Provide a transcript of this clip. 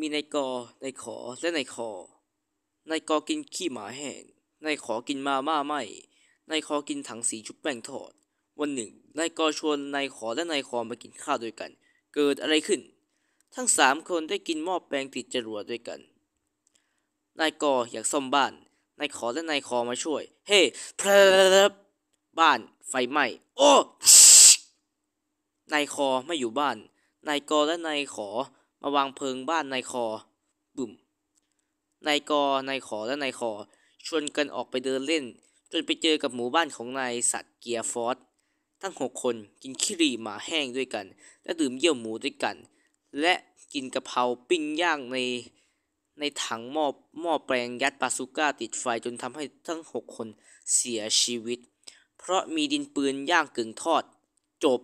มีนายกอนายขอ และนายคอนายกอกินขี้หมาแห้ง นายขอกินมาม่าไหมนายคอกินถังสีชุบแป้งทอด วันหนึ่งนายกอชวนนายขอและนายคอมากินข้าวด้วยกัน เกิดอะไรขึ้น ทั้งสามคนได้กินหม้อแปลงติดจรวดด้วยกัน นายกออยากซ่อมบ้าน นายขอและนายคอมาช่วย เฮ้พรบ้านไฟไหม้ โอ้ นายคอไม่อยู่บ้าน นายกอและนายขอมาวางเพลิงบ้านนายคอบุ่มนายกอ นายขอและนายคอ ชวนกันออกไปเดินเล่น จนไปเจอกับหมู่บ้านของนายสัตว์เกียร์ฟอส ทั้งหกคนกินขี้รีหมาแห้งด้วยกัน และดื่มเยี่ยวหมูด้วยกัน และกินกะเพราปิ้งย่างในในถังหม้อหม้อแปลงยัดปาซูก้าติดไฟจนทำให้ทั้งหกคนเสียชีวิต เพราะมีดินปืนย่างกึ่งทอด จบ